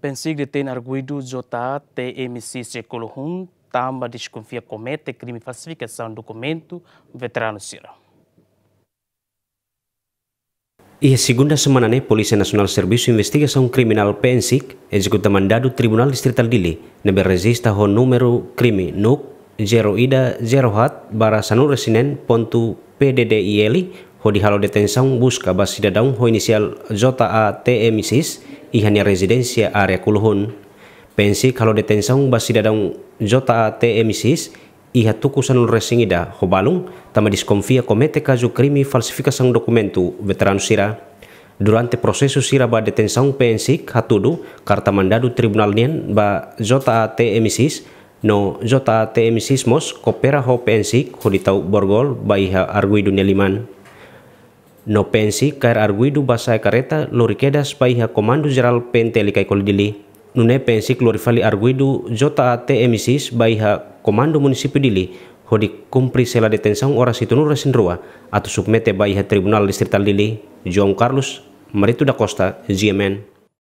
Pensig de ten arguido jota te se Secolohun tamba desconfia comete crime e falsificação documento veterano sira. E a segunda semana, Polisi Polícia Nacional Serviço Investigação Criminal PNSIC executa mandado Tribunal Distrital Dili, nebe resista ho número crime NUC 0ida 0hat bara sanur resinen pontu PDDI Eli, ho dihalo detenção busca basi dadang ho inisial JATM6 ihani residensia area kuluhun, pensi kalau detensong basi dadang jota te emisis iha sanul resingida hobalung tama disconfia comete caso crime falsificação dokumentu veteran sira durante proseso sira ba detensong pensi hatudu karta mandadu tribunal nian ba jota te emisis no jota te mos kopera ho pensi hoditau borgol ba iha argui dunia liman No pensi kair arguidu basai kareta lori lorikedas ha komando jeral penteli kai kolidili. Nune pensi klorifali arguidu jota te emisis baiha komando munisipi dili hodi kumpri sela detensang ora resin rua atau submete baiha tribunal distrital dili. John Carlos, Maritu da Costa, GMN.